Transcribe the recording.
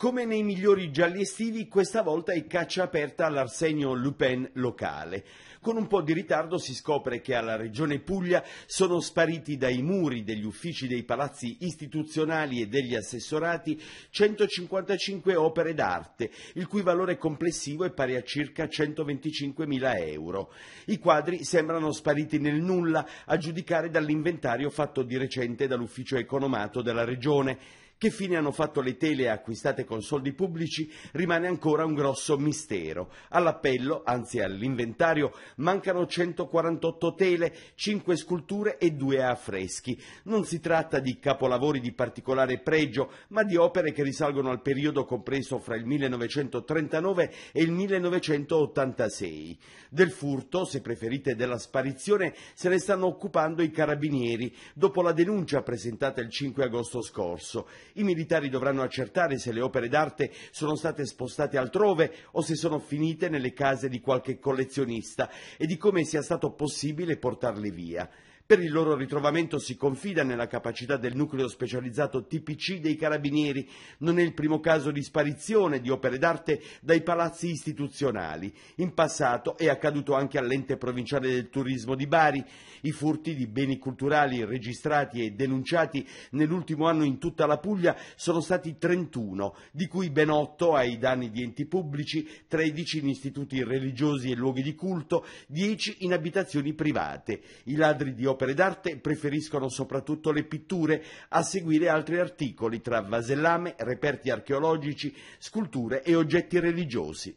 Come nei migliori gialli estivi, questa volta è caccia aperta all'Arsenio Lupin locale. Con un po' di ritardo si scopre che alla regione Puglia sono spariti dai muri degli uffici dei palazzi istituzionali e degli assessorati 155 opere d'arte, il cui valore complessivo è pari a circa 125.000 euro. I quadri sembrano spariti nel nulla, a giudicare dall'inventario fatto di recente dall'ufficio economato della regione che fine hanno fatto le tele acquistate con soldi pubblici rimane ancora un grosso mistero. All'appello, anzi all'inventario, mancano 148 tele, 5 sculture e 2 affreschi. Non si tratta di capolavori di particolare pregio, ma di opere che risalgono al periodo compreso fra il 1939 e il 1986. Del furto, se preferite della sparizione, se ne stanno occupando i carabinieri dopo la denuncia presentata il 5 agosto scorso. I militari dovranno accertare se le opere d'arte sono state spostate altrove o se sono finite nelle case di qualche collezionista e di come sia stato possibile portarle via. Per il loro ritrovamento si confida nella capacità del nucleo specializzato TPC dei carabinieri. Non è il primo caso di sparizione di opere d'arte dai palazzi istituzionali. In passato è accaduto anche all'ente provinciale del turismo di Bari. I furti di beni culturali registrati e denunciati nell'ultimo anno in tutta la Puglia sono stati 31, di cui ben 8 ai danni di enti pubblici, 13 in istituti religiosi e luoghi di culto, 10 in abitazioni private. I ladri di opere opere d'arte preferiscono soprattutto le pitture, a seguire altri articoli tra vasellame, reperti archeologici, sculture e oggetti religiosi.